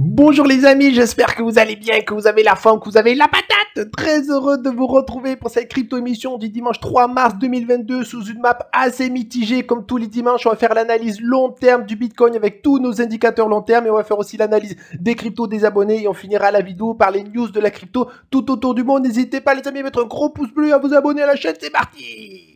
Bonjour les amis, j'espère que vous allez bien, que vous avez la faim, que vous avez la patate. Très heureux de vous retrouver pour cette crypto-émission du dimanche 3 mars 2022 sous une map assez mitigée. Comme tous les dimanches, on va faire l'analyse long terme du Bitcoin avec tous nos indicateurs long terme et on va faire aussi l'analyse des cryptos des abonnés et on finira la vidéo par les news de la crypto tout autour du monde. N'hésitez pas les amis à mettre un gros pouce bleu, à vous abonner à la chaîne, c'est parti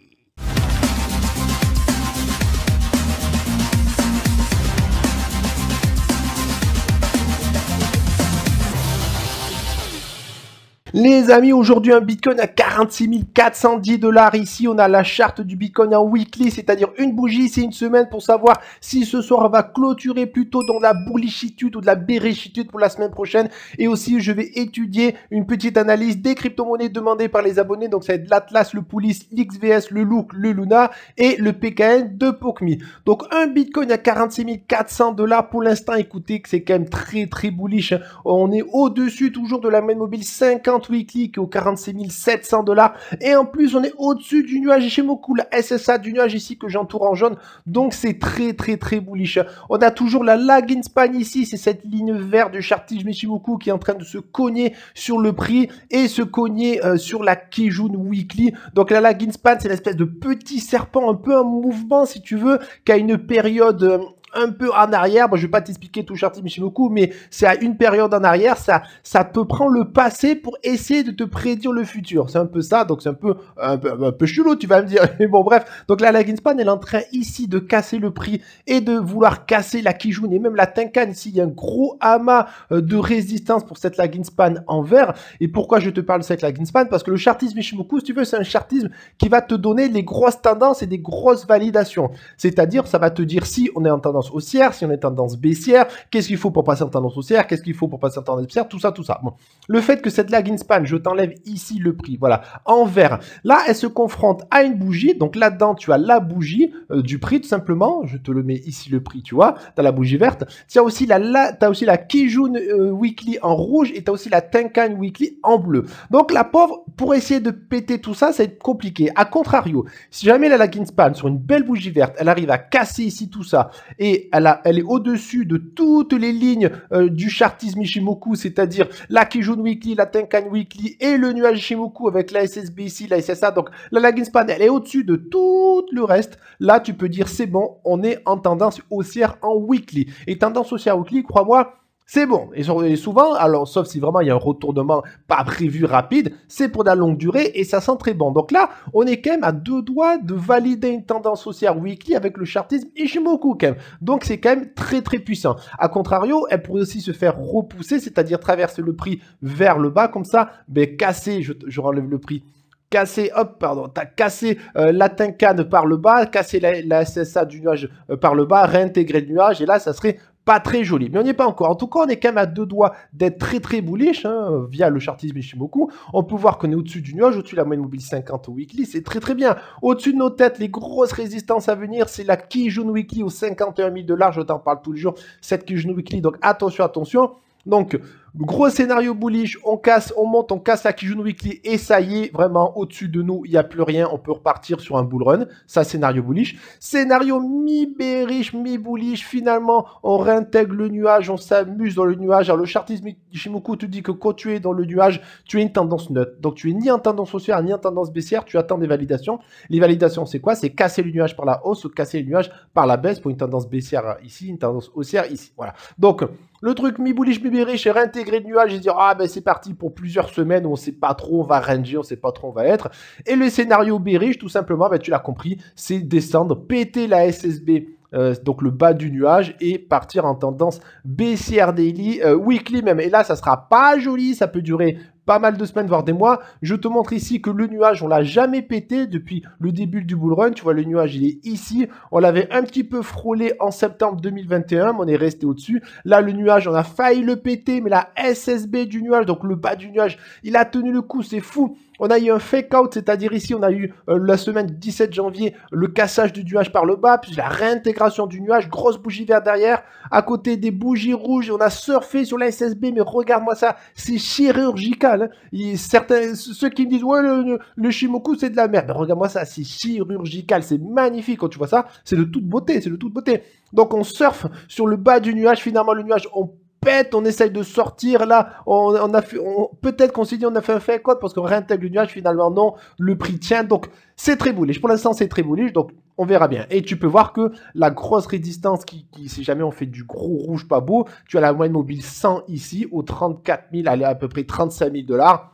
Les amis, aujourd'hui un Bitcoin à 46 410 dollars. Ici, on a la charte du Bitcoin en weekly, c'est-à-dire une bougie, c'est une semaine pour savoir si ce soir va clôturer plutôt dans la bullishitude ou de la bérichitude pour la semaine prochaine. Et aussi, je vais étudier une petite analyse des crypto-monnaies demandées par les abonnés. Donc, ça va être l'Atlas, le Poulis, l'XVS, le Look, le Luna et le PKN de Pokmi. Donc, un Bitcoin à 46 400 dollars pour l'instant. Écoutez, que c'est quand même très, très bullish. On est au-dessus toujours de la main mobile 50 weekly qui est aux 46 700 dollars. Et en plus, on est au-dessus du nuage Ishimoku, la SSA du nuage ici que j'entoure en jaune. Donc c'est très très très bullish. On a toujours la lag in span ici, c'est cette ligne verte du chartige Mishimoku qui est en train de se cogner sur le prix et se cogner euh, sur la Kijun Weekly. Donc la lag in span, c'est l'espèce de petit serpent un peu en mouvement si tu veux, qui a une période... Euh, un peu en arrière. Bon, je vais pas t'expliquer tout chartisme beaucoup, mais c'est à une période en arrière. Ça, ça peut prendre le passé pour essayer de te prédire le futur. C'est un peu ça. Donc, c'est un peu, un peu, chelou, tu vas me dire. Mais bon, bref. Donc la Laginspan span est en train ici de casser le prix et de vouloir casser la Kijun et même la Tinkan. Ici, il y a un gros amas euh, de résistance pour cette Laginspan en vert. Et pourquoi je te parle de cette span, Parce que le chartisme Ishimoku, si tu veux, c'est un chartisme qui va te donner les grosses tendances et des grosses validations. C'est-à-dire, ça va te dire si on est en tendance haussière, si on est tendance baissière, qu'est-ce qu'il faut pour passer en tendance haussière, qu'est-ce qu'il faut pour passer en tendance baissière, tout ça, tout ça. Bon. Le fait que cette lag in span, je t'enlève ici le prix, voilà, en vert. Là, elle se confronte à une bougie, donc là-dedans, tu as la bougie euh, du prix, tout simplement. Je te le mets ici le prix, tu vois, t'as la bougie verte. Tu aussi la, la as aussi la Kijun euh, Weekly en rouge et tu as aussi la Tenkan Weekly en bleu. Donc la pauvre, pour essayer de péter tout ça, ça va être compliqué. A contrario, si jamais la lag in span sur une belle bougie verte, elle arrive à casser ici tout ça et elle, elle est au-dessus de toutes les lignes euh, du chartisme Ishimoku, c'est-à-dire la Kijun Weekly, la Tenkan Weekly et le nuage Ishimoku avec la SSB ici, la SSA. Donc la lagging span, elle est au-dessus de tout le reste. Là, tu peux dire c'est bon, on est en tendance haussière en weekly. Et tendance haussière weekly, crois-moi, c'est bon. Et souvent, alors, sauf si vraiment il y a un retournement pas prévu rapide, c'est pour la longue durée et ça sent très bon. Donc là, on est quand même à deux doigts de valider une tendance haussière weekly avec le chartisme Ichimoku quand même. Donc c'est quand même très très puissant. A contrario, elle pourrait aussi se faire repousser, c'est-à-dire traverser le prix vers le bas comme ça, ben casser, je, relève le prix casser, hop, pardon, t'as cassé euh, la tincane par le bas, casser la, SSA du nuage euh, par le bas, réintégrer le nuage, et là, ça serait pas très joli. Mais on n'y est pas encore. En tout cas, on est quand même à deux doigts d'être très très bullish hein, via le chartisme Ishimoku. On peut voir qu'on est au-dessus du nuage, au-dessus de la moyenne mobile 50 au weekly. C'est très très bien. Au-dessus de nos têtes, les grosses résistances à venir, c'est la Kijun Weekly aux 51 000 dollars. Je t'en parle tous les jours, Cette Kijun Weekly. Donc attention, attention. Donc, Gros scénario bullish, on casse, on monte, on casse la Kijun Weekly et ça y est, vraiment au-dessus de nous, il n'y a plus rien, on peut repartir sur un bull run. Ça, scénario bullish. Scénario mi-bearish, mi-bullish, finalement, on réintègre le nuage, on s'amuse dans le nuage. Alors, le chartisme Shimoku te dit que quand tu es dans le nuage, tu es une tendance neutre. Donc, tu es ni en tendance haussière, ni en tendance baissière, tu attends des validations. Les validations, c'est quoi C'est casser le nuage par la hausse ou casser le nuage par la baisse pour une tendance baissière ici, une tendance haussière ici. Voilà. Donc, le truc mi-bullish, mi-bearish et réintégrer de nuages et dire ah ben c'est parti pour plusieurs semaines, on sait pas trop, on va ranger, on sait pas trop, on va être. Et le scénario Berige, tout simplement, ben, tu l'as compris, c'est descendre, péter la SSB euh, donc le bas du nuage et partir en tendance baissière daily, euh, weekly même. Et là, ça sera pas joli, ça peut durer pas mal de semaines, voire des mois. Je te montre ici que le nuage, on l'a jamais pété depuis le début du bull run. Tu vois, le nuage, il est ici. On l'avait un petit peu frôlé en septembre 2021, mais on est resté au-dessus. Là, le nuage, on a failli le péter, mais la SSB du nuage, donc le bas du nuage, il a tenu le coup, c'est fou. On a eu un fake-out, c'est-à-dire ici, on a eu euh, la semaine 17 janvier le cassage du nuage par le bas, puis la réintégration du nuage, grosse bougie verte derrière, à côté des bougies rouges, on a surfé sur la SSB, mais regarde-moi ça, c'est chirurgical. Hein. certains, ceux qui me disent, ouais, le, le, Shimoku, c'est de la merde. Ben, regarde-moi ça, c'est chirurgical, c'est magnifique quand tu vois ça, c'est de toute beauté, c'est de toute beauté. Donc on surfe sur le bas du nuage, finalement le nuage, on pète, on essaye de sortir. Là, on, on a peut-être qu'on s'est dit on a fait un fait quoi parce qu'on réintègre le nuage. Finalement, non, le prix tient. Donc, c'est très bullish. Pour l'instant, c'est très bullish. Donc, on verra bien. Et tu peux voir que la grosse résistance qui, qui, si jamais on fait du gros rouge pas beau, tu as la moyenne mobile 100 ici aux 34 000, à, à peu près 35 000 dollars.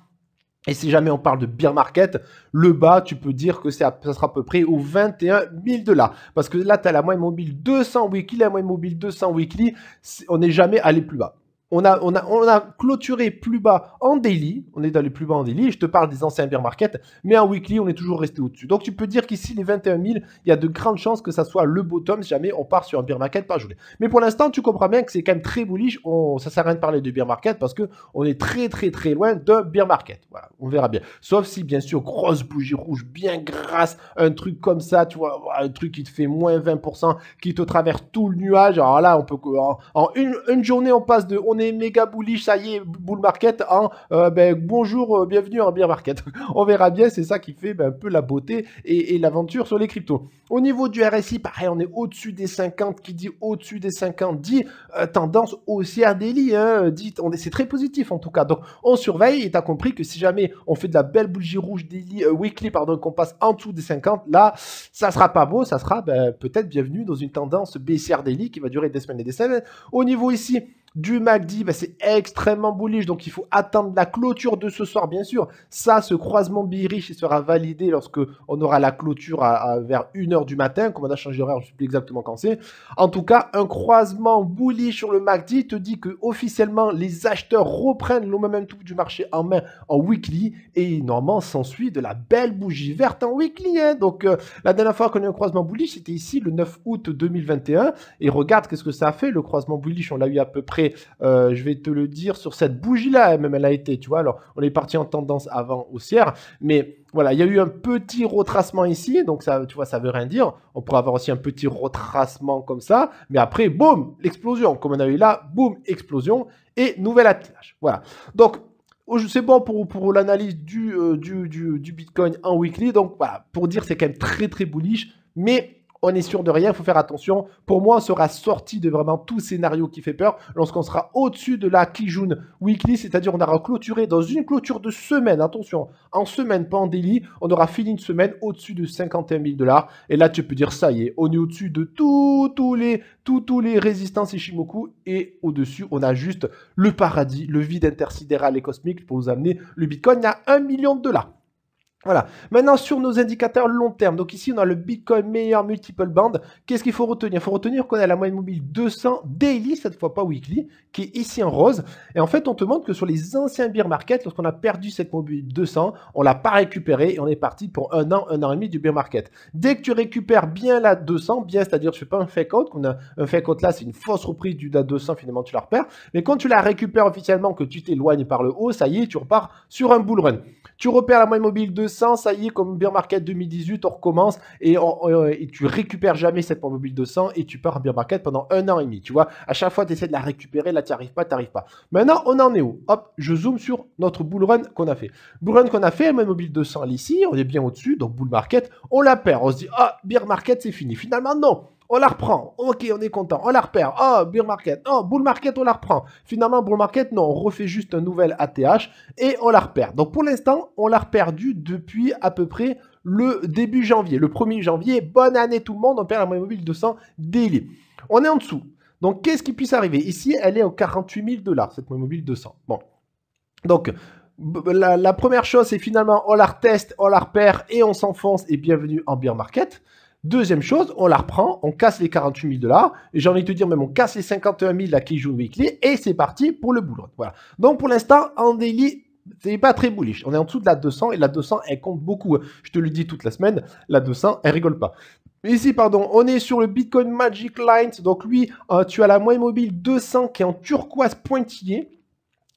Et si jamais on parle de beer market, le bas, tu peux dire que ça sera à peu près aux 21 000 dollars. Parce que là, tu as la moyenne mobile 200 weekly, la moyenne mobile 200 weekly, on n'est jamais allé plus bas on a, on, a, on a, clôturé plus bas en daily. On est dans plus bas en daily. Je te parle des anciens beer market, mais en weekly, on est toujours resté au-dessus. Donc, tu peux dire qu'ici, les 21 000, il y a de grandes chances que ça soit le bottom si jamais on part sur un birmarket, market pas joué. Mais pour l'instant, tu comprends bien que c'est quand même très bullish. On, ça sert à rien de parler de birmarket market parce que on est très, très, très loin de beer market. Voilà, on verra bien. Sauf si, bien sûr, grosse bougie rouge, bien grasse, un truc comme ça, tu vois, un truc qui te fait moins 20%, qui te traverse tout le nuage. Alors là, on peut, en, une, une, journée, on passe de, on on méga bullish, ça y est, bull market, hein. euh, en bonjour, euh, bienvenue en bien market. on verra bien, c'est ça qui fait ben, un peu la beauté et, l'aventure sur les cryptos. Au niveau du RSI, pareil, on est au-dessus des 50, qui dit au-dessus des 50, dit euh, tendance haussière daily, hein, dit, on c'est très positif en tout cas. Donc on surveille et tu as compris que si jamais on fait de la belle bougie rouge daily, weekly, pardon, qu'on passe en dessous des 50, là, ça sera pas beau, ça sera ben, peut-être bienvenue dans une tendance baissière daily qui va durer des semaines et des semaines. Au niveau ici, du MACD, bah, c'est extrêmement bullish, donc il faut attendre la clôture de ce soir, bien sûr. Ça, ce croisement il sera validé lorsque on aura la clôture à, vers 1h du matin, comme on a changé d'horaire, je ne sais plus exactement quand c'est. En tout cas, un croisement bullish sur le MACD te dit que officiellement les acheteurs reprennent le même tout du marché en main en weekly, et normalement s'ensuit de la belle bougie verte en weekly. Hein. Donc euh, la dernière fois qu'on a eu un croisement bullish, c'était ici le 9 août 2021, et regarde qu'est-ce que ça a fait, le croisement bullish, on l'a eu à peu près euh, je vais te le dire, sur cette bougie-là, même elle a été, tu vois. Alors, on est parti en tendance avant haussière, mais voilà, il y a eu un petit retracement ici, donc ça, tu vois, ça veut rien dire. On pourrait avoir aussi un petit retracement comme ça, mais après, boum, l'explosion, comme on a eu là, boum, explosion et nouvel attelage. Voilà. Donc, c'est bon pour, pour l'analyse du, euh, du, du, du Bitcoin en weekly. Donc, voilà, pour dire, c'est quand même très, très bullish, mais on est sûr de rien, il faut faire attention. Pour moi, on sera sorti de vraiment tout scénario qui fait peur lorsqu'on sera au-dessus de la Kijun Weekly, c'est-à-dire on aura clôturé dans une clôture de semaine, attention, en semaine, pas en délit, on aura fini une semaine au-dessus de 51 000 dollars. Et là, tu peux dire, ça y est, on est au-dessus de tous les, tous les résistances Ishimoku et au-dessus, on a juste le paradis, le vide intersidéral et cosmique pour nous amener le Bitcoin à 1 million de dollars. Voilà. Maintenant, sur nos indicateurs long terme. Donc ici, on a le Bitcoin meilleur multiple band. Qu'est-ce qu'il faut retenir Il faut retenir, qu'on a la moyenne mobile 200 daily, cette fois pas weekly, qui est ici en rose. Et en fait, on te montre que sur les anciens bear market, lorsqu'on a perdu cette mobile 200, on l'a pas récupérée et on est parti pour un an, un an et demi du bear market. Dès que tu récupères bien la 200, bien, c'est-à-dire, je fais pas un fake out, qu'on a un fake out là, c'est une fausse reprise du la 200, finalement, tu la repères. Mais quand tu la récupères officiellement, que tu t'éloignes par le haut, ça y est, tu repars sur un bull run. Tu repères la moyenne mobile 200, ça y est, comme beer market 2018, on recommence et, tu récupères jamais cette moyenne mobile 200 et tu pars en beer market pendant un an et demi. Tu vois, à chaque fois, tu essaies de la récupérer, là, tu n'y arrives pas, tu arrives pas. Maintenant, on en est où Hop, je zoome sur notre bull run qu'on a fait. Bull run qu'on a fait, moyenne mobile 200 ici, on est bien au-dessus, donc bull market, on la perd. On se dit, ah, beer market, c'est fini. Finalement, non on la reprend. Ok, on est content. On la repère. Oh, bear market. Oh, bull market, on la reprend. Finalement, bull market, non, on refait juste un nouvel ATH et on la repère. Donc pour l'instant, on l'a reperdu depuis à peu près le début janvier, le 1er janvier. Bonne année tout le monde, on perd la moyenne mobile 200 daily. On est en dessous. Donc qu'est-ce qui puisse arriver Ici, elle est aux 48 000 dollars, cette moyenne mobile 200. Bon. Donc, la, la première chose, c'est finalement on la reteste, on la repère et on s'enfonce et bienvenue en beer market. Deuxième chose, on la reprend, on casse les 48 000 dollars, et j'ai envie de te dire même on casse les 51 000 à qui joue weekly, et c'est parti pour le boulot. Voilà. Donc pour l'instant, en délit, c'est pas très bullish. On est en dessous de la 200, et la 200, elle compte beaucoup. Je te le dis toute la semaine, la 200, elle rigole pas. Ici, pardon, on est sur le Bitcoin Magic Lines. Donc lui, euh, tu as la moyenne mobile 200 qui est en turquoise pointillée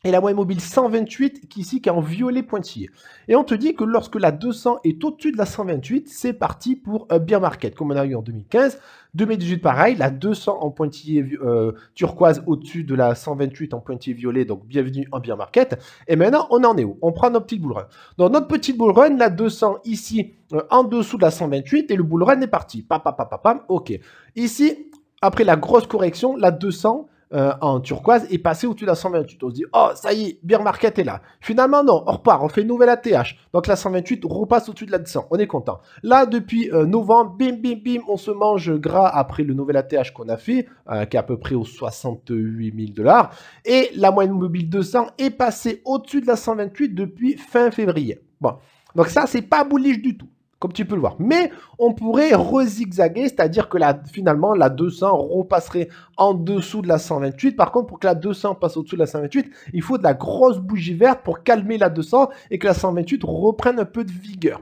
et la moyenne mobile 128 qui ici qui est en violet pointillé. Et on te dit que lorsque la 200 est au-dessus de la 128, c'est parti pour un euh, market comme on a eu en 2015. 2018 pareil, la 200 en pointillé euh, turquoise au-dessus de la 128 en pointillé violet, donc bienvenue en beer market. Et maintenant, on en est où On prend notre petit bull run. Dans notre petite bull run, la 200 ici euh, en dessous de la 128 et le bull run est parti. Pam, pam, pam, pam, ok. Ici, après la grosse correction, la 200 euh, en turquoise est passé au-dessus de la 128. On se dit, oh, ça y est, Beer Market est là. Finalement, non, on repart, on fait une nouvelle ATH. Donc la 128 repasse au-dessus de la 100. On est content. Là, depuis euh, novembre, bim, bim, bim, on se mange gras après le nouvel ATH qu'on a fait, euh, qui est à peu près aux 68 000 dollars. Et la moyenne mobile 200 est passée au-dessus de la 128 depuis fin février. Bon. Donc ça, c'est pas bullish du tout comme tu peux le voir. Mais on pourrait rezigzaguer, c'est-à-dire que finalement, la 200 repasserait en dessous de la 128. Par contre, pour que la 200 passe au-dessous de la 128, il faut de la grosse bougie verte pour calmer la 200 et que la 128 reprenne un peu de vigueur.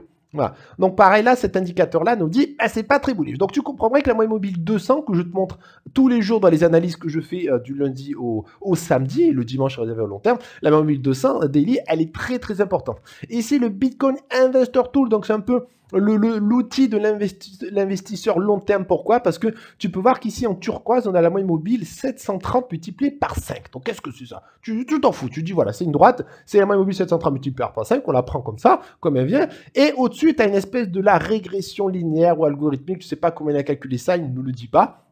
Donc pareil là, cet indicateur-là nous dit, ah, c'est pas très bullish. Donc tu comprendrais que la moyenne mobile 200 que je te montre tous les jours dans les analyses que je fais euh, du lundi au, samedi le dimanche réservé au long terme, la moyenne mobile 200 euh, daily, elle est très très importante. Ici, le Bitcoin Investor Tool, donc c'est un peu l'outil le, l'outil de l'investisseur long terme. Pourquoi Parce que tu peux voir qu'ici en turquoise, on a la moyenne mobile 730 multipliée par 5. Donc qu'est-ce que c'est ça Tu t'en fous, tu dis voilà, c'est une droite, c'est la moyenne mobile 730 multipliée par 5, on la prend comme ça, comme elle vient, et au suite à une espèce de la régression linéaire ou algorithmique. Je ne sais pas comment il a calculé ça, il ne nous le dit pas.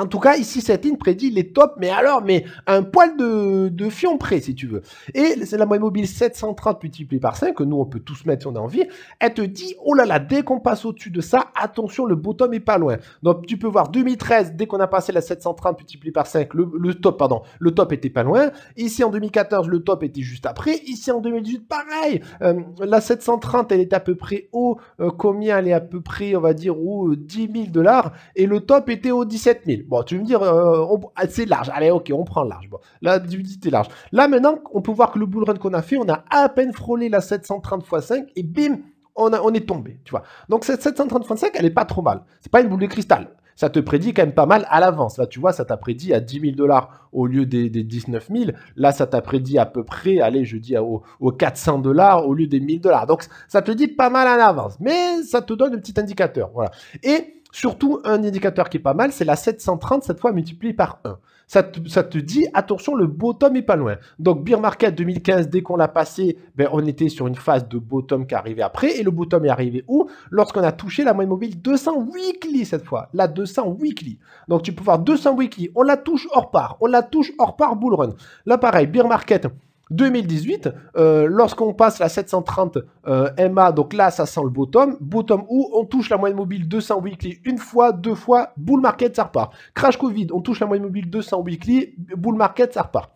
En tout cas, ici, cette ligne prédit les tops, mais alors, mais un poil de, de fion près, si tu veux. Et c'est la moyenne mobile 730 multiplié par 5, que nous, on peut tous mettre si on a envie. Elle te dit, oh là là, dès qu'on passe au-dessus de ça, attention, le bottom est pas loin. Donc, tu peux voir 2013, dès qu'on a passé la 730 multiplié par 5, le, le, top, pardon, le top était pas loin. Ici, en 2014, le top était juste après. Ici, en 2018, pareil. Euh, la 730, elle est à peu près au, euh, combien elle est à peu près, on va dire, au 10 000 dollars. Et le top était au 17 000. Bon, tu veux me dire, euh, ah, c'est large. Allez, ok, on prend large. Bon, la t'es large. Là, maintenant, on peut voir que le bull qu'on a fait, on a à peine frôlé la 730 x 5 et bim, on, est tombé, tu vois. Donc, cette 730 x 5, elle est pas trop mal. C'est pas une boule de cristal ça te prédit quand même pas mal à l'avance. Là, tu vois, ça t'a prédit à 10 000 dollars au lieu des, 19 000. Là, ça t'a prédit à peu près, allez, je dis aux 400 dollars au lieu des 1000 dollars. Donc, ça te dit pas mal à l'avance, mais ça te donne un petit indicateur. Voilà. Et Surtout, un indicateur qui est pas mal, c'est la 730, cette fois multipliée par 1. Ça te, dit, attention, le bottom est pas loin. Donc, Beer Market 2015, dès qu'on l'a passé, ben, on était sur une phase de bottom qui arrivait après. Et le bottom est arrivé où Lorsqu'on a touché la moyenne mobile 200 weekly cette fois. La 200 weekly. Donc, tu peux voir 200 weekly. On la touche hors part. On la touche hors part bull run. Là, pareil, Beer Market 2018, euh, lorsqu'on passe la 730 euh, MA, donc là ça sent le bottom, bottom où on touche la moyenne mobile 200 weekly une fois, deux fois, bull market ça repart. Crash Covid, on touche la moyenne mobile 200 weekly, bull market ça repart.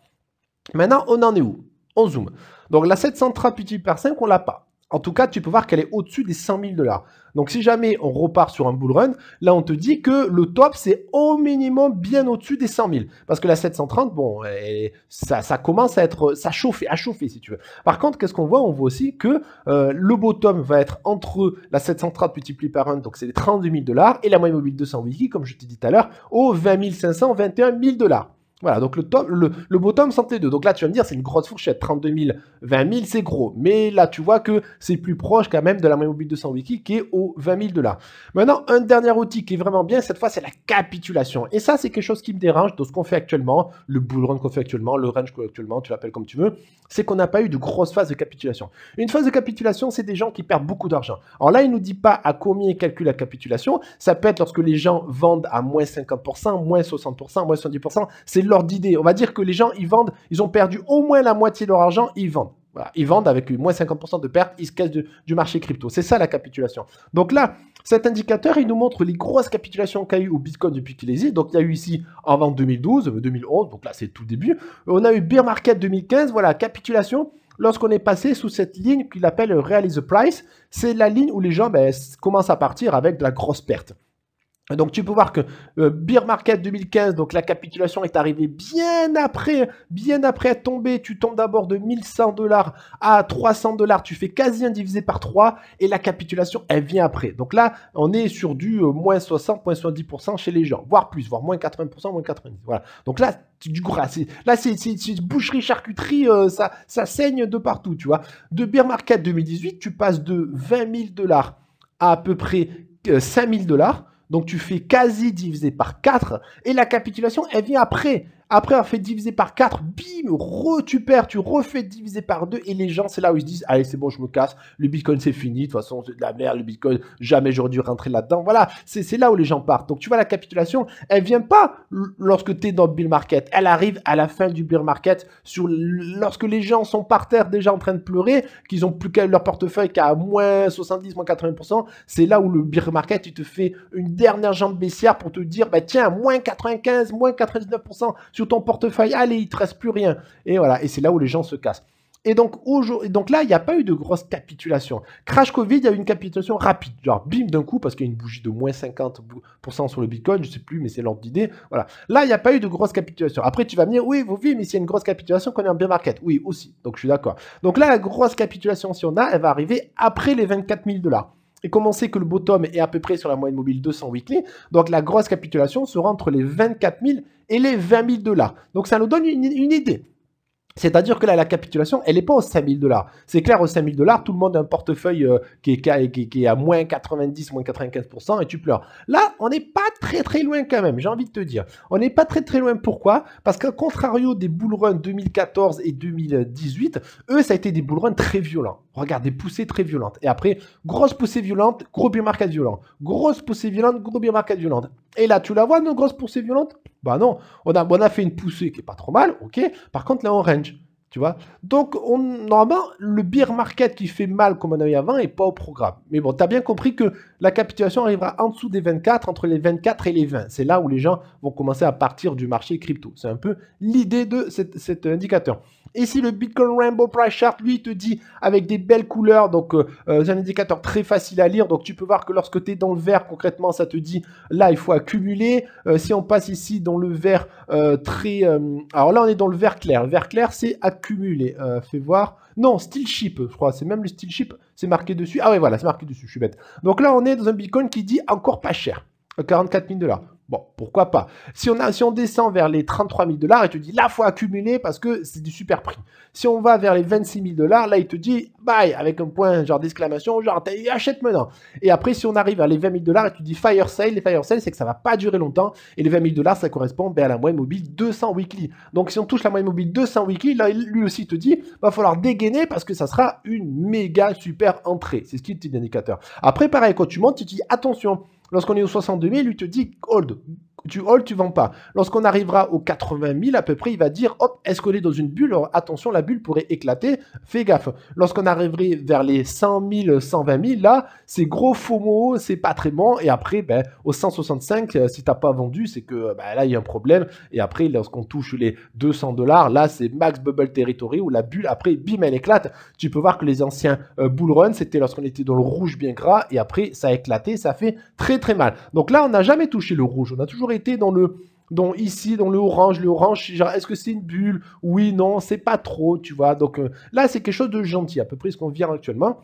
Maintenant on en est où On zoom. Donc la 730 petit par 5 on l'a pas. En tout cas, tu peux voir qu'elle est au-dessus des 100 000 dollars. Donc, si jamais on repart sur un bull run, là, on te dit que le top, c'est au minimum bien au-dessus des 100 000. Parce que la 730, bon, ça, ça commence à être, ça chauffe, à chauffer, si tu veux. Par contre, qu'est-ce qu'on voit On voit aussi que euh, le bottom va être entre la 730 multipliée par 1, donc c'est les 32 000 dollars, et la moyenne mobile 200 wiki, comme je t'ai dit tout à l'heure, aux 20 521 000 dollars. Voilà, donc le, top, le, le bottom santé 2. Donc là, tu vas me dire, c'est une grosse fourchette, 32 000, 20 000, c'est gros. Mais là, tu vois que c'est plus proche quand même de la moyenne mobile 200 wiki qui est aux 20 000 là. Maintenant, un dernier outil qui est vraiment bien, cette fois, c'est la capitulation. Et ça, c'est quelque chose qui me dérange de ce qu'on fait actuellement, le bull run qu'on fait actuellement, le range qu'on fait actuellement, tu l'appelles comme tu veux, c'est qu'on n'a pas eu de grosse phase de capitulation. Une phase de capitulation, c'est des gens qui perdent beaucoup d'argent. Alors là, il ne nous dit pas à combien il calcule la capitulation. Ça peut être lorsque les gens vendent à moins 50%, moins 60%, moins 70%. C'est d'idées On va dire que les gens, ils vendent, ils ont perdu au moins la moitié de leur argent, ils vendent. ils vendent avec moins 50% de perte, ils se cassent du marché crypto. C'est ça la capitulation. Donc là, cet indicateur, il nous montre les grosses capitulations qu'a eu au Bitcoin depuis qu'il existe. Donc il y a eu ici en vente 2012, 2011, euh, donc là c'est tout début. On a eu Bear Market 2015, voilà, capitulation. Lorsqu'on est passé sous cette ligne qu'il appelle euh, Realize Price, c'est la ligne où les gens ben, commencent à partir avec de la grosse perte. Donc tu peux voir que euh, Beer Market 2015, donc la capitulation est arrivée bien après, bien après à tomber Tu tombes d'abord de 1100 dollars à 300 dollars, tu fais quasi un divisé par 3 et la capitulation elle vient après. Donc là, on est sur du euh, moins 60, moins 70% chez les gens, voire plus, voire moins 80%, moins 90%. Voilà. Donc là, du coup, Là, c'est boucherie, charcuterie, euh, ça, saigne de partout, tu vois. De Beer Market 2018, tu passes de 20 000 dollars à à peu près 5 000 dollars. Donc tu fais quasi divisé par 4 et la capitulation, elle vient après. Après avoir fait diviser par 4, bim, retupère, tu refais diviser par 2. Et les gens, c'est là où ils se disent, allez, c'est bon, je me casse. Le Bitcoin, c'est fini. De toute façon, c'est de la merde, le Bitcoin. Jamais j'aurais dû rentrer là-dedans. Voilà, c'est là où les gens partent. Donc, tu vois, la capitulation, elle vient pas lorsque tu es dans le bull market. Elle arrive à la fin du bull market, sur lorsque les gens sont par terre déjà en train de pleurer, qu'ils ont plus qu'à leur portefeuille qu'à moins 70, moins 80%. C'est là où le bull market, il te fait une dernière jambe baissière pour te dire, bah tiens, moins 95, moins 99% sur ton portefeuille, allez, il te reste plus rien. Et voilà, et c'est là où les gens se cassent. Et donc, donc là, il n'y a pas eu de grosse capitulation. Crash Covid, il y a eu une capitulation rapide. Genre, bim, d'un coup, parce qu'il y a une bougie de moins 50% sur le Bitcoin, je ne sais plus, mais c'est l'ordre d'idée. Voilà. Là, il n'y a pas eu de grosse capitulation. Après, tu vas me dire, oui, vous vivez, mais s'il y a une grosse capitulation, qu'on est en bear market. Oui, aussi. Donc, je suis d'accord. Donc là, la grosse capitulation, si on a, elle va arriver après les 24 000 dollars. Et comme on sait que le bottom est à peu près sur la moyenne mobile 200 weekly, donc la grosse capitulation sera entre les 24 000 et les 20 000 dollars. Donc ça nous donne une, idée. C'est-à-dire que là, la capitulation, elle n'est pas aux 5000 dollars. C'est clair, aux 5000 dollars, tout le monde a un portefeuille euh, qui, est, est, à moins 90, moins 95% et tu pleures. Là, on n'est pas très très loin quand même, j'ai envie de te dire. On n'est pas très très loin. Pourquoi Parce qu'à contrario des bullruns 2014 et 2018, eux, ça a été des bullruns très violents. Regarde, des poussées très violentes. Et après, grosse poussée violente, gros beer market violent. Grosse poussée violente, gros beer market violent. Et là, tu la vois, nos grosses poussées violentes Bah non, on a, on a fait une poussée qui est pas trop mal, ok. Par contre, là, on range. Tu vois Donc, on, normalement, le beer market qui fait mal comme on avait avant n'est pas au programme. Mais bon, tu as bien compris que la capitulation arrivera en dessous des 24, entre les 24 et les 20. C'est là où les gens vont commencer à partir du marché crypto. C'est un peu l'idée de cet indicateur. Et si le Bitcoin Rainbow Price Chart, lui, te dit avec des belles couleurs, donc euh, euh, c'est un indicateur très facile à lire, donc tu peux voir que lorsque tu es dans le vert, concrètement, ça te dit là, il faut accumuler. Euh, si on passe ici dans le vert très... alors là, on est dans le vert clair. Le vert clair, c'est accumuler. fais voir. Non, Steel ship, je crois. C'est même le Steel ship. C'est marqué dessus. Ah oui, voilà, c'est marqué dessus. Je suis bête. Donc là, on est dans un Bitcoin qui dit encore pas cher. 44 000 dollars. Bon, pourquoi pas. Si on, descend vers les 33 000 dollars, il te dit là, faut accumuler parce que c'est du super prix. Si on va vers les 26 000 dollars, là, il te dit bye avec un point genre d'exclamation, genre achète maintenant. Et après, si on arrive à les 20 000 dollars, il te dis fire sale. Les fire sale, c'est que ça va pas durer longtemps. Et les 20 000 dollars, ça correspond ben, à la moyenne mobile 200 weekly. Donc, si on touche la moyenne mobile 200 weekly, là, lui aussi, te dit va falloir dégainer parce que ça sera une méga super entrée. C'est ce qui te dit l'indicateur. Après, pareil, quand tu montes, tu te dis attention Lorsqu'on est au 62 000, il te dit hold, tu holds, tu vends pas. Lorsqu'on arrivera aux 80 000 à peu près, il va dire hop, est-ce qu'on est dans une bulle Attention, la bulle pourrait éclater, fais gaffe. Lorsqu'on arriverait vers les 100 000, 120 000, là, c'est gros faux mots, c'est pas très bon. Et après, ben, au 165, euh, si t'as pas vendu, c'est que euh, ben, là, il y a un problème. Et après, lorsqu'on touche les 200 dollars, là, c'est max bubble territory où la bulle, après, bim, elle éclate. Tu peux voir que les anciens euh, bull run, c'était lorsqu'on était dans le rouge bien gras et après, ça a éclaté, ça fait très très mal. Donc là, on n'a jamais touché le rouge, on a toujours été dans le dans ici dans le orange, le orange, est-ce que c'est une bulle Oui, non, c'est pas trop, tu vois. Donc euh, là, c'est quelque chose de gentil, à peu près ce qu'on vient actuellement.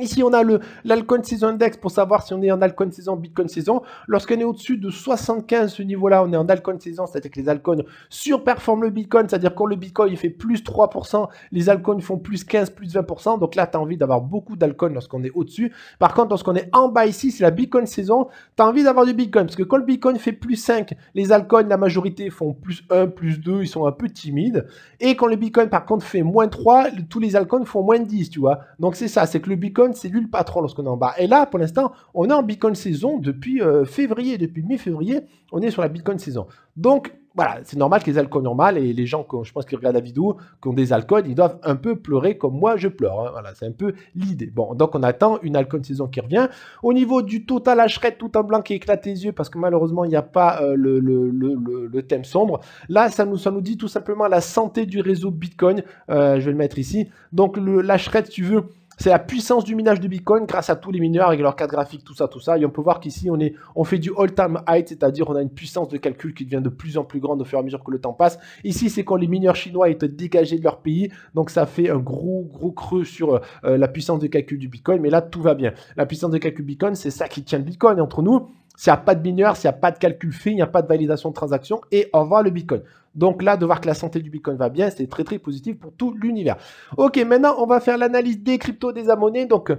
Ici, on a l'Alcoin Season Index pour savoir si on est en Alcoin Season, Bitcoin saison. Lorsqu'on est au-dessus de 75, ce niveau-là, on est en Alcoin saison, c'est-à-dire que les alcools surperforment le Bitcoin, c'est-à-dire quand le Bitcoin il fait plus 3%, les alcools font plus 15, plus 20%. Donc là, tu as envie d'avoir beaucoup d'alcools lorsqu'on est au-dessus. Par contre, lorsqu'on est en bas ici, c'est la Bitcoin Saison, tu as envie d'avoir du Bitcoin. Parce que quand le Bitcoin fait plus 5, les alcools, la majorité font plus 1, plus 2, ils sont un peu timides. Et quand le Bitcoin, par contre, fait moins 3, tous les alcools font moins 10, tu vois. Donc c'est ça, c'est que le Bitcoin cellules pas trop lorsqu'on est en bas. Et là, pour l'instant, on est en Bitcoin saison depuis euh, février, depuis mi-février, on est sur la Bitcoin saison. Donc, voilà, c'est normal que les alcools normales et les gens, que, je pense, qui regardent la vidéo, qui ont des alcools, ils doivent un peu pleurer comme moi je pleure. Hein. Voilà, c'est un peu l'idée. Bon, donc on attend une alcool saison qui revient. Au niveau du total lacherette tout en blanc qui éclate les yeux parce que malheureusement, il n'y a pas euh, le, thème sombre. Là, ça nous, nous dit tout simplement la santé du réseau Bitcoin. Euh, je vais le mettre ici. Donc, le, la tu veux, c'est la puissance du minage de Bitcoin grâce à tous les mineurs avec leurs cartes graphiques, tout ça, tout ça. Et on peut voir qu'ici, on, est, on fait du all-time height, c'est-à-dire on a une puissance de calcul qui devient de plus en plus grande au fur et à mesure que le temps passe. Ici, c'est quand les mineurs chinois étaient dégagés de leur pays, donc ça fait un gros, gros creux sur euh, la puissance de calcul du Bitcoin. Mais là, tout va bien. La puissance de calcul Bitcoin, c'est ça qui tient le Bitcoin entre nous. S'il n'y a pas de mineur, s'il n'y a pas de calcul fait, il n'y a pas de validation de transaction et on revoir le Bitcoin. Donc là, de voir que la santé du Bitcoin va bien, c'est très très positif pour tout l'univers. Ok, maintenant on va faire l'analyse des cryptos, des abonnés. Donc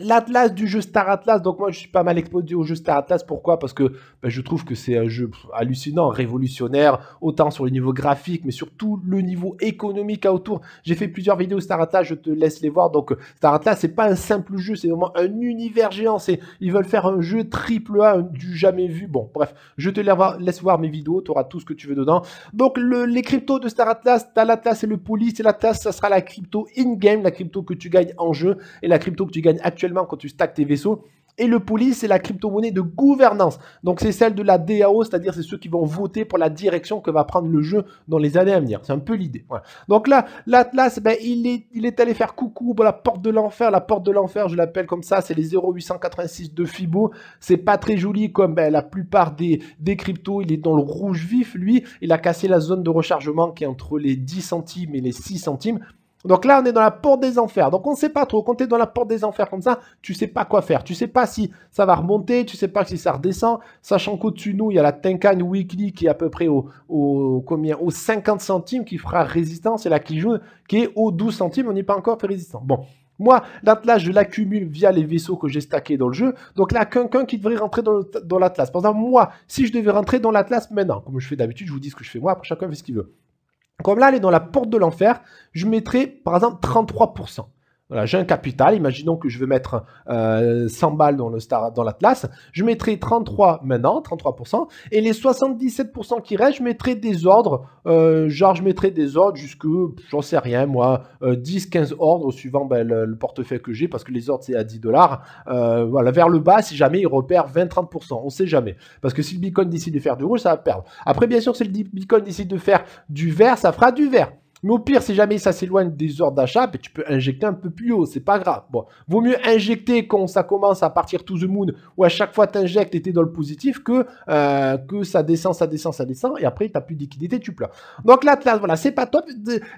L'Atlas du jeu Star Atlas, donc moi je suis pas mal exposé au jeu Star Atlas, pourquoi Parce que ben, je trouve que c'est un jeu hallucinant, révolutionnaire, autant sur le niveau graphique, mais surtout le niveau économique à autour. J'ai fait plusieurs vidéos Star Atlas, je te laisse les voir. Donc Star Atlas, c'est pas un simple jeu, c'est vraiment un univers géant. C'est, ils veulent faire un jeu triple A, du jamais vu. Bon, bref, je te laisse voir mes vidéos, tu auras tout ce que tu veux dedans. Donc les cryptos de Star Atlas, t'as l'Atlas et le police c'est l'Atlas, ça sera la crypto in-game, la crypto que tu gagnes en jeu et la crypto que tu gagnes actuellement quand tu stack tes vaisseaux. Et le police c'est la crypto-monnaie de gouvernance. Donc c'est celle de la DAO, c'est-à-dire c'est ceux qui vont voter pour la direction que va prendre le jeu dans les années à venir. C'est un peu l'idée. Donc là, l'Atlas, ben, il, est, il est allé faire coucou pour la porte de l'enfer. La porte de l'enfer, je l'appelle comme ça, c'est les 0,886 de Fibo. C'est pas très joli comme ben, la plupart des, des cryptos. Il est dans le rouge vif, lui. Il a cassé la zone de rechargement qui est entre les 10 centimes et les 6 centimes. Donc là, on est dans la porte des enfers. Donc on ne sait pas trop. Quand tu es dans la porte des enfers comme ça, tu sais pas quoi faire. Tu sais pas si ça va remonter, tu sais pas si ça redescend. Sachant qu'au-dessus de nous, il y a la Tenkan Weekly qui est à peu près au, combien 50 centimes qui fera résistance et la qui qui est au 12 centimes. On n'est pas encore fait résistant. Bon. Moi, l'atlas, je l'accumule via les vaisseaux que j'ai stackés dans le jeu. Donc là, quelqu'un qui devrait rentrer dans, dans l'atlas. Par exemple, moi, si je devais rentrer dans l'atlas maintenant, comme je fais d'habitude, je vous dis ce que je fais moi, après chacun fait ce qu'il veut. Comme là, elle est dans la porte de l'enfer, je mettrais par exemple 33%. Voilà, j'ai un capital, imaginons que je veux mettre 100 euh, balles dans le star, dans l'Atlas, je mettrai 33 maintenant, 33%, et les 77% qui restent, je mettrai des ordres, euh, genre je mettrai des ordres jusque, j'en sais rien moi, 10, euh, 15 ordres suivant ben, le, portefeuille que j'ai, parce que les ordres c'est à 10 dollars, euh, voilà, vers le bas si jamais il repère 20, 30%, on sait jamais, parce que si le Bitcoin décide de faire du rouge, ça va perdre. Après bien sûr si le Bitcoin décide de faire du vert, ça fera du vert. Mais au pire, si jamais ça s'éloigne des heures d'achat, ben, tu peux injecter un peu plus haut, c'est pas grave. Bon, vaut mieux injecter quand ça commence à partir tout the moon, ou à chaque fois t'injectes et t'es dans le positif, que, euh, que ça descend, ça descend, ça descend, et après t'as plus de liquidité, tu pleures. Donc là, voilà, c'est pas top.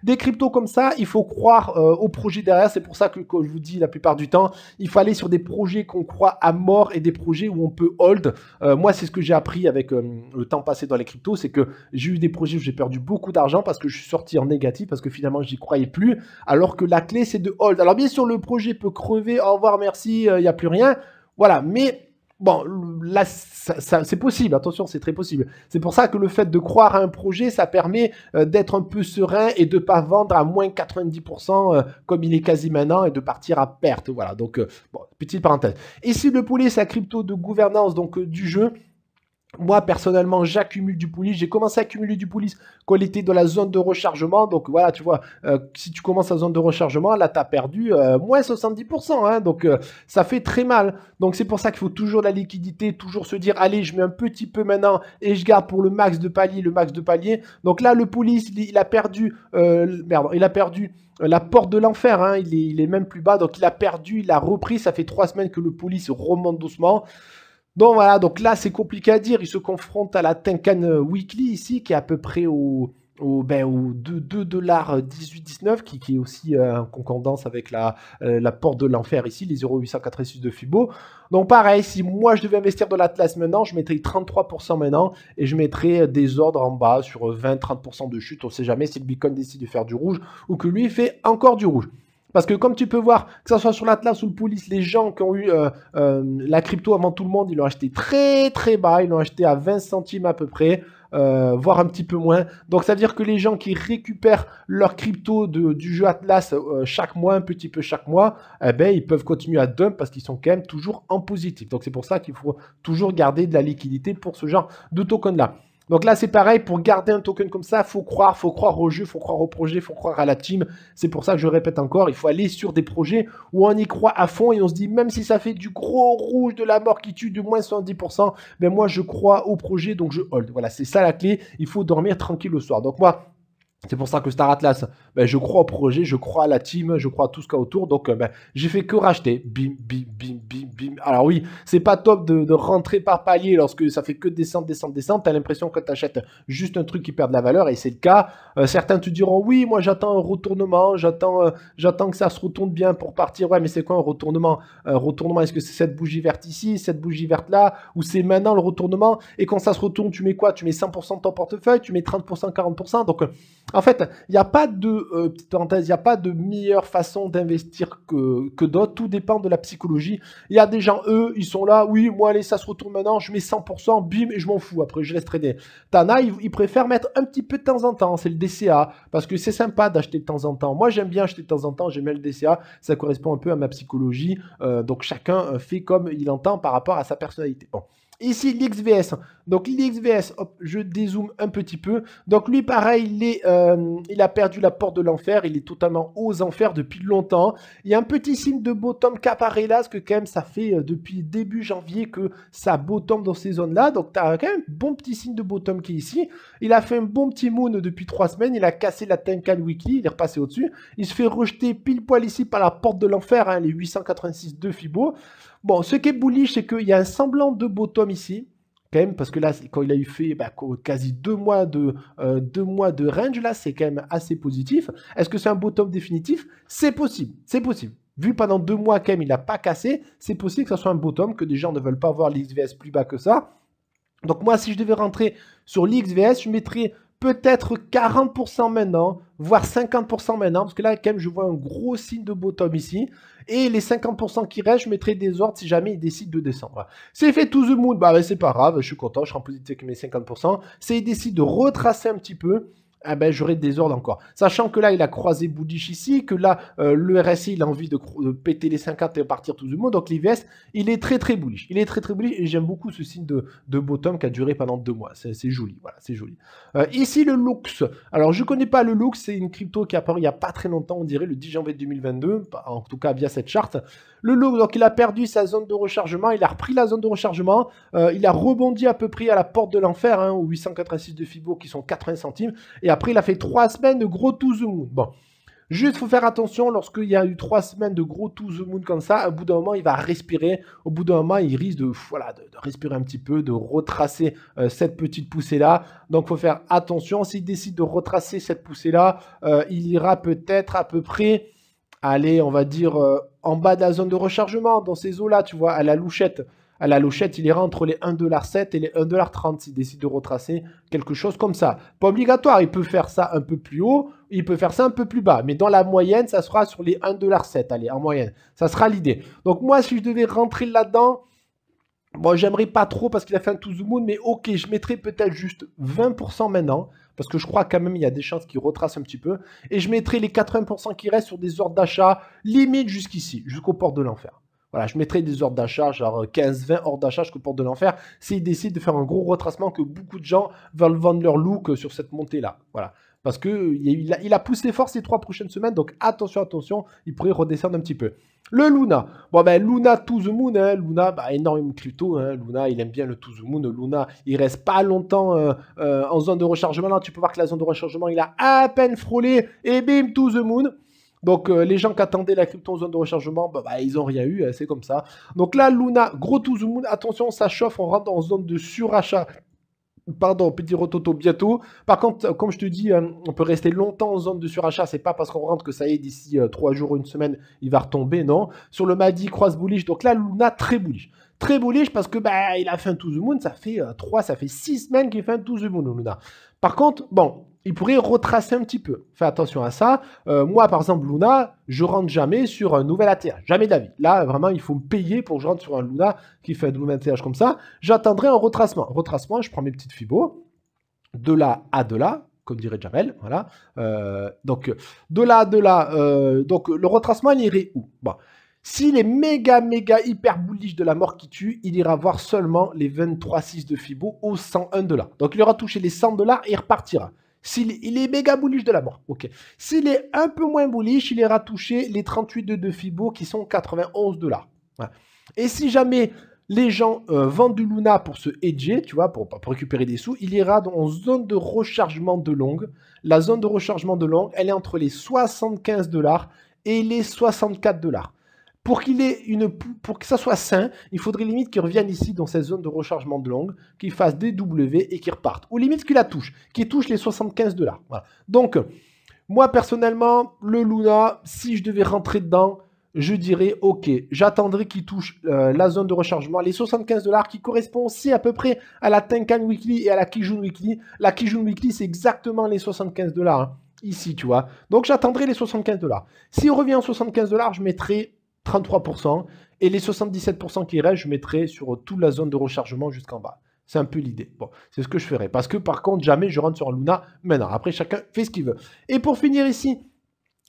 Des, cryptos comme ça, il faut croire euh, au projet derrière. C'est pour ça que, je vous dis la plupart du temps, il faut aller sur des projets qu'on croit à mort et des projets où on peut hold. Euh, moi, c'est ce que j'ai appris avec le temps passé dans les cryptos, c'est que j'ai eu des projets où j'ai perdu beaucoup d'argent parce que je suis sorti en négatif parce que finalement, j'y croyais plus. Alors que la clé, c'est de hold. Alors bien sûr, le projet peut crever, au revoir, merci, euh, il n'y a plus rien. Voilà, mais Bon, là, c'est possible, attention, c'est très possible. C'est pour ça que le fait de croire à un projet, ça permet euh, d'être un peu serein et de ne pas vendre à moins 90% euh, comme il est quasi maintenant et de partir à perte. Voilà, donc, bon, petite parenthèse. et si le poulet, sa crypto de gouvernance donc, du jeu moi, personnellement, j'accumule du poulies. J'ai commencé à accumuler du poulies quand il était dans la zone de rechargement. Donc voilà, tu vois, euh, si tu commences la zone de rechargement, là, tu as perdu euh, moins 70%. Hein. donc euh, ça fait très mal. Donc c'est pour ça qu'il faut toujours la liquidité, toujours se dire, allez, je mets un petit peu maintenant et je garde pour le max de palier, le max de palier. Donc là, le poulies, il, a perdu, il a perdu la porte de l'enfer, hein. il, est, il, est, même plus bas, donc il a perdu, il a repris, ça fait trois semaines que le police remonte doucement. Donc voilà, donc là c'est compliqué à dire. Il se confronte à la Tenkan Weekly ici, qui est à peu près au, au, ben, au 2,18-19, qui, est aussi euh, en concordance avec euh, la, porte de l'enfer ici, les 0846 de Fibo. Donc pareil, si moi je devais investir dans l'Atlas maintenant, je mettrais 33% maintenant et je mettrais euh, des ordres en bas sur 20-30% de chute. On ne sait jamais si le Bitcoin décide de faire du rouge ou que lui fait encore du rouge. Parce que comme tu peux voir, que ce soit sur l'Atlas ou le Police, les gens qui ont eu euh, euh, la crypto avant tout le monde, ils l'ont acheté très très bas, ils l'ont acheté à 20 centimes à peu près. Euh, voire un petit peu moins. Donc ça veut dire que les gens qui récupèrent leur crypto du jeu Atlas chaque mois, un petit peu chaque mois, eh ben, ils peuvent continuer à dump parce qu'ils sont quand même toujours en positif. Donc c'est pour ça qu'il faut toujours garder de la liquidité pour ce genre de token là. Donc là, c'est pareil, pour garder un token comme ça, faut croire, faut croire au jeu, faut croire au projet, faut croire à la team. C'est pour ça que je répète encore, il faut aller sur des projets où on y croit à fond et on se dit, même si ça fait du gros rouge de la mort qui tue de moins 70%, ben moi, je crois au projet, donc je hold. Voilà, c'est ça la clé. Il faut dormir tranquille le soir. Donc moi, c'est pour ça que Star Atlas, ben, je crois au projet, je crois à la team, je crois à tout ce qu'il y a autour. Donc, euh, ben, j'ai fait que racheter. Bim, bim, bim, bim, bim. Alors oui, c'est pas top de, rentrer par palier lorsque ça fait que descendre, descendre, descendre. T'as l'impression que tu achètes juste un truc qui perd de la valeur et c'est le cas. Euh, certains te diront, oui, moi j'attends un retournement, j'attends, euh, j'attends que ça se retourne bien pour partir. Ouais, mais c'est quoi un retournement Un retournement, est-ce que c'est cette bougie verte ici, cette bougie verte là, ou c'est maintenant le retournement Et quand ça se retourne, tu mets quoi Tu mets 100% de ton portefeuille, tu mets 30%, 40%. Donc, en fait, il n'y a pas de euh, petite parenthèse, il n'y a pas de meilleure façon d'investir que, que d'autres. Tout dépend de la psychologie. Il y a des gens, eux, ils sont là, oui, moi, allez, ça se retourne maintenant, je mets 100%, bim, et je m'en fous. Après, je laisse traîner. Tana, il ils, préfèrent mettre un petit peu de temps en temps. C'est le DCA parce que c'est sympa d'acheter de temps en temps. Moi, j'aime bien acheter de temps en temps. J'aime le DCA. Ça correspond un peu à ma psychologie. Euh, donc, chacun euh, fait comme il entend par rapport à sa personnalité. Bon. Ici, l'XVS. Donc, l'XVS, hop, je dézoome un petit peu. Donc, lui, pareil, il, est, euh, il a perdu la porte de l'enfer. Il est totalement aux enfers depuis longtemps. Il y a un petit signe de bottom qui apparaît là, parce que quand même, ça fait euh, depuis début janvier que ça bottom dans ces zones-là. Donc, tu as quand même un bon petit signe de bottom qui est ici. Il a fait un bon petit moon depuis trois semaines. Il a cassé la Tenkan Wiki. Il est repassé au-dessus. Il se fait rejeter pile poil ici par la porte de l'enfer, hein, les 886 de Fibo. Bon, ce qui est bullish, c'est qu'il y a un semblant de bottom ici, quand même, parce que là, quand il a eu fait bah, quasi deux mois de, euh, deux mois de range, là, c'est quand même assez positif. Est-ce que c'est un bottom définitif C'est possible, c'est possible. Vu pendant deux mois, quand même, il n'a pas cassé, c'est possible que ce soit un bottom, que des gens ne veulent pas voir l'XVS plus bas que ça. Donc moi, si je devais rentrer sur l'XVS, je mettrais peut-être 40% maintenant, voire 50% maintenant, parce que là, quand même, je vois un gros signe de bottom ici. Et les 50% qui restent, je mettrai des ordres si jamais ils décident de descendre. C'est fait tout the mood, bah, c'est pas grave, je suis content, je suis en positif avec mes 50%. Si ils décident de retracer un petit peu, ah ben, j'aurai des ordres encore. Sachant que là, il a croisé bullish ici, que là, euh, le RSI, il a envie de, péter les 50 et partir tout du monde. Donc l'IVS, il est très très bullish. Il est très très bullish et j'aime beaucoup ce signe de, bottom qui a duré pendant deux mois. C'est joli, voilà, c'est joli. Euh, ici, le Lux. Alors, je ne connais pas le Lux, c'est une crypto qui a apparu il n'y a pas très longtemps, on dirait le 10 janvier 2022, en tout cas via cette charte. Le loup, donc il a perdu sa zone de rechargement, il a repris la zone de rechargement, euh, il a rebondi à peu près à la porte de l'enfer, hein, aux 886 de Fibo qui sont 80 centimes, et après il a fait 3 semaines de gros to the moon. Bon. Juste, faut faire attention, lorsqu'il y a eu trois semaines de gros to the moon comme ça, au bout d'un moment, il va respirer. Au bout d'un moment, il risque de, voilà, de, respirer un petit peu, de retracer euh, cette petite poussée-là. Donc, faut faire attention. S'il décide de retracer cette poussée-là, euh, il ira peut-être à peu près Allez, on va dire, euh, en bas de la zone de rechargement, dans ces eaux-là, tu vois, à la louchette. À la louchette, il ira entre les 1,7$ et les 1,30$ s'il décide de retracer quelque chose comme ça. Pas obligatoire, il peut faire ça un peu plus haut, il peut faire ça un peu plus bas. Mais dans la moyenne, ça sera sur les 1,7$, allez, en moyenne. Ça sera l'idée. Donc moi, si je devais rentrer là-dedans, Bon, j'aimerais pas trop parce qu'il a fait un to mais ok, je mettrai peut-être juste 20% maintenant, parce que je crois quand même il y a des chances qu'il retrace un petit peu. Et je mettrai les 80% qui restent sur des ordres d'achat, limite jusqu'ici, jusqu'au port de l'enfer. Voilà, je mettrai des ordres d'achat, genre 15-20 ordres d'achat jusqu'au port de l'enfer, s'il décide de faire un gros retracement que beaucoup de gens veulent vendre leur look sur cette montée-là. Voilà parce que il a, poussé fort ces trois prochaines semaines, donc attention, attention, il pourrait redescendre un petit peu. Le Luna. Bon, ben, Luna to the moon. Hein. Luna, bah, énorme crypto. Hein. Luna, il aime bien le to the moon. Luna, il reste pas longtemps euh, euh, en zone de rechargement. Là, tu peux voir que la zone de rechargement, il a à peine frôlé. Et bim, to the moon. Donc, euh, les gens qui attendaient la crypto en zone de rechargement, bah, bah ils ont rien eu. Hein, c'est comme ça. Donc là, Luna, gros to the moon. Attention, ça chauffe. On rentre en zone de surachat Pardon, petit rototo bientôt. Par contre, euh, comme je te dis, euh, on peut rester longtemps en zone de surachat. C'est pas parce qu'on rentre que ça y est, d'ici 3 euh, jours ou une semaine, il va retomber, non. Sur le Madi, croise bullish. Donc là, Luna, très bullish. Très bullish parce que bah, il a fait tout to the moon. Ça fait 3, ça fait 6 semaines qu'il fait un to the moon, Luna. Par contre, bon, il pourrait retracer un petit peu. Fais attention à ça. Euh, moi, par exemple, Luna, je rentre jamais sur un nouvel ATH. Jamais d'avis. Là, vraiment, il faut me payer pour que je rentre sur un Luna qui fait un nouvel ATH comme ça. J'attendrai un retracement. Retracement, je prends mes petites fibos. De là à de là, comme dirait Javel. Voilà. Euh, donc, de là à de là. Euh, donc, le retracement, il irait où bon. S'il est méga, méga, hyper bullish de la mort qui tue, il ira voir seulement les 23,6 de Fibo au 101 de là. Donc, il aura touché les 100 dollars et il repartira. S'il il est méga bullish de la mort, ok. S'il est un peu moins bullish, il ira toucher les 38 de Fibo qui sont 91 dollars. Et si jamais les gens euh, vendent du Luna pour se hedger, tu vois, pour, récupérer des sous, il ira dans, en zone de rechargement de longue. La zone de rechargement de longue, elle est entre les 75 dollars et les 64 dollars. Pour, qu'il ait une, pour que ça soit sain, il faudrait limite qu'il revienne ici dans cette zone de rechargement de longue, qu'il fasse des W et qu'il reparte. Ou limite qu'il la touche, qu'il touche les 75 dollars. Donc, moi personnellement, le Luna, si je devais rentrer dedans, je dirais ok, j'attendrai qu'il touche euh, la zone de rechargement, les 75 dollars qui correspond aussi à peu près à la Tenkan Weekly et à la Kijun Weekly. La Kijun Weekly, c'est exactement les 75 dollars hein, ici, tu vois. Donc j'attendrai les 75 dollars. Si on revient aux 75 dollars, je mettrai 33%. Et les 77% qui restent, je mettrai sur toute la zone de rechargement jusqu'en bas. C'est un peu l'idée. Bon, c'est ce que je ferai. Parce que par contre, jamais je rentre sur Luna maintenant. Après, chacun fait ce qu'il veut. Et pour finir ici,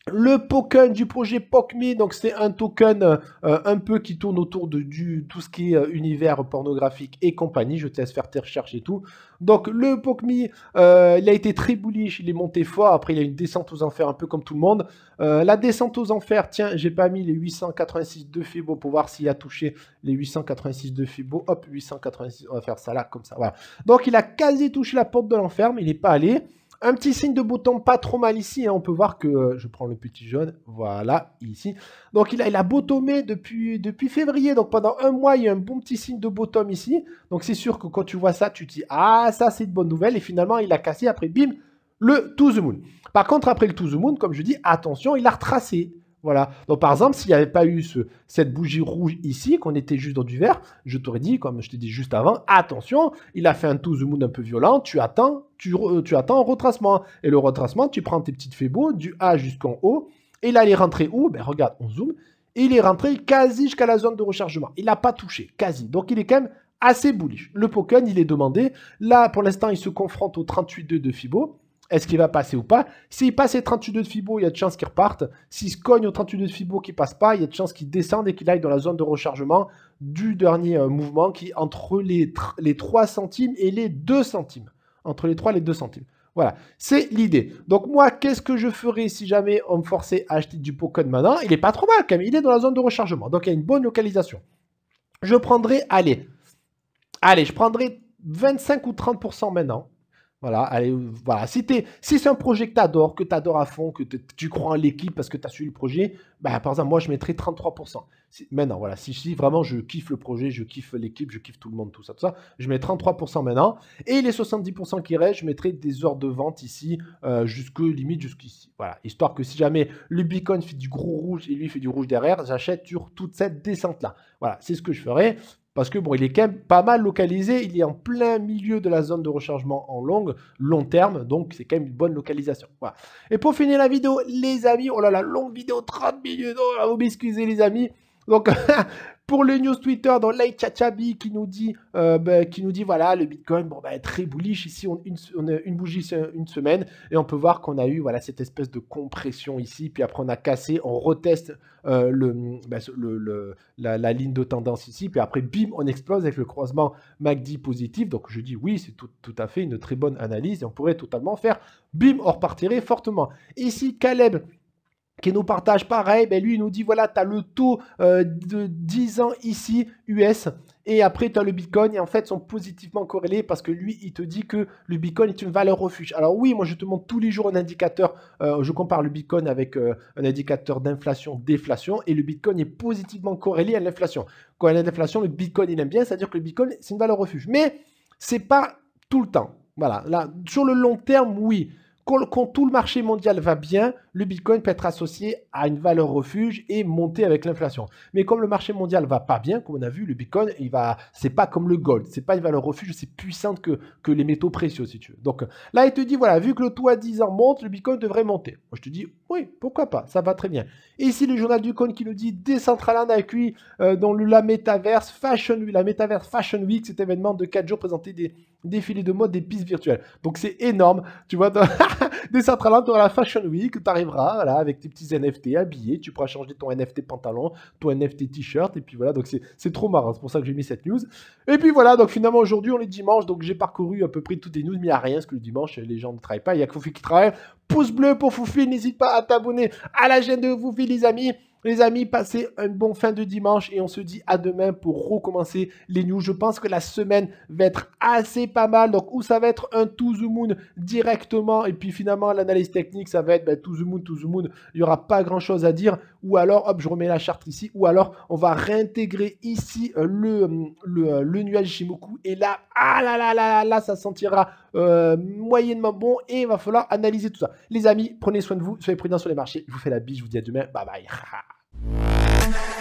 le token du projet Pokmi, donc c'est un token euh, un peu qui tourne autour de du, tout ce qui est euh, univers pornographique et compagnie. Je te laisse faire tes recherches et tout. Donc le Pokmi, euh, il a été très bullish, il est monté fort. Après, il a une descente aux enfers un peu comme tout le monde. la descente aux enfers, tiens, j'ai pas mis les 886 de Fibo pour voir s'il a touché les 886 de Fibo. Hop, 886, on va faire ça là comme ça. Voilà. Donc il a quasi touché la porte de l'enfer, mais il n'est pas allé. Un petit signe de bottom, pas trop mal ici. Hein. On peut voir que euh, je prends le petit jaune. Voilà, ici. Donc il a, il bottomé depuis, depuis février. Donc pendant un mois, il y a un bon petit signe de bottom ici. Donc c'est sûr que quand tu vois ça, tu te dis Ah, ça c'est de bonne nouvelle. Et finalement, il a cassé. Après, bim, le to the moon. Par contre, après le to the moon, comme je dis, attention, il a retracé. Voilà. Donc, par exemple, s'il n'y avait pas eu cette bougie rouge ici, qu'on était juste dans du vert, je t'aurais dit, comme je t'ai dit juste avant, attention, il a fait un to the moon un peu violent, tu attends, euh, tu, attends un retracement. Et le retracement, tu prends tes petites Fibos, du A jusqu'en haut. Et là, il est rentré où Ben, regarde, on zoome. Il est rentré quasi jusqu'à la zone de rechargement. Il n'a pas touché, quasi. Donc, il est quand même assez bullish. Le Pokken, il est demandé. Là, pour l'instant, il se confronte au 38-2 de Fibo. Est-ce qu'il va passer ou pas S'il passe les 32 de Fibo, il y a de chances qu'il reparte. S'il se cogne aux 38 de Fibo qui passe pas, il y a de chances qu'il descende et qu'il aille dans la zone de rechargement du dernier euh, mouvement qui entre les, les 3 centimes et les 2 centimes. Entre les 3 et les 2 centimes. Voilà, c'est l'idée. Donc moi, qu'est-ce que je ferais si jamais on me forçait à acheter du Pokémon maintenant Il n'est pas trop mal quand même, il est dans la zone de rechargement, donc il y a une bonne localisation. Je prendrais, allez, allez, je prendrais 25 ou 30% maintenant voilà, allez, voilà. Si, c'est un projet que tu adores, que tu adores à fond, que tu crois en l'équipe parce que tu as suivi le projet, bah, par exemple, moi, je mettrais 33%. maintenant, voilà, si, si, vraiment je kiffe le projet, je kiffe l'équipe, je kiffe tout le monde, tout ça, tout ça, je mets 33% maintenant. Et les 70% qui restent, je mettrai des heures de vente ici, euh, jusque limite jusqu'ici. Voilà, histoire que si jamais le beacon fait du gros rouge et lui fait du rouge derrière, j'achète sur toute cette descente-là. Voilà, c'est ce que je ferais parce que bon, il est quand même pas mal localisé, il est en plein milieu de la zone de rechargement en longue, long terme, donc c'est quand même une bonne localisation. Et pour finir la vidéo, les amis, oh là là, longue vidéo, 30 minutes, oh là, vous m'excusez les amis. Donc, Pour les news Twitter, dans Light Chachabi qui nous dit, euh, bah, qui nous dit voilà, le Bitcoin, bon, bah, très bullish. Ici, on, une, une bougie une semaine et on peut voir qu'on a eu voilà cette espèce de compression ici. Puis après, on a cassé, on reteste euh, bah, le, le, la, ligne de tendance ici. Puis après, bim, on explose avec le croisement MACD positif. Donc je dis oui, c'est tout, tout à fait une très bonne analyse et on pourrait totalement faire bim, on repartirait fortement. Ici, Caleb qui nous partage pareil, ben lui il nous dit voilà, tu as le taux euh, de 10 ans ici US et après tu as le Bitcoin et en fait sont positivement corrélés parce que lui il te dit que le Bitcoin est une valeur refuge. Alors oui, moi je te montre tous les jours un indicateur, euh, je compare le Bitcoin avec euh, un indicateur d'inflation, déflation et le Bitcoin est positivement corrélé à l'inflation. Quand il y a l'inflation, le Bitcoin il aime bien, c'est-à-dire que le Bitcoin c'est une valeur refuge. Mais c'est pas tout le temps. Voilà, là sur le long terme, oui. Quand, tout le marché mondial va bien, le Bitcoin peut être associé à une valeur refuge et monter avec l'inflation. Mais comme le marché mondial va pas bien, comme on a vu, le Bitcoin, il va, c'est pas comme le gold, c'est pas une valeur refuge, c'est puissante que, que les métaux précieux, si tu veux. Donc là, il te dit, voilà, vu que le taux à 10 ans monte, le Bitcoin devrait monter. Moi, je te dis, oui, pourquoi pas, ça va très bien. Et ici, le journal du coin qui nous dit, Decentraland accueille euh, dans le, la métaverse, Fashion Week, la Metaverse Fashion Week, cet événement de 4 jours présenté des défilé de mode des pistes virtuelles. Donc c'est énorme. Tu vois, dans... centrales, tu la Fashion Week, tu arriveras voilà, avec tes petits NFT habillés, tu pourras changer ton NFT pantalon, ton NFT t-shirt, et puis voilà, donc c'est trop marrant, c'est pour ça que j'ai mis cette news. Et puis voilà, donc finalement aujourd'hui on est dimanche, donc j'ai parcouru à peu près toutes les news, mais il n'y a rien, parce que le dimanche les gens ne travaillent pas, il y a que Foufi qui travaille. Pouce bleu pour Foufi, n'hésite pas à t'abonner à la chaîne de Foufi les amis. Les amis, passez un bon fin de dimanche et on se dit à demain pour recommencer les news. Je pense que la semaine va être assez pas mal. Donc, où ça va être un to the moon directement et puis finalement l'analyse technique, ça va être ben, to the moon, to moon. Il n'y aura pas grand chose à dire. Ou alors, hop, je remets la charte ici. Ou alors, on va réintégrer ici euh, le, euh, euh, le, nuage Shimoku. Et là, ah là là là là, ça sentira moyennement bon et il va falloir analyser tout ça. Les amis, prenez soin de vous, soyez prudents sur les marchés. Je vous fais la bise, je vous dis à demain. Bye bye. Thank you.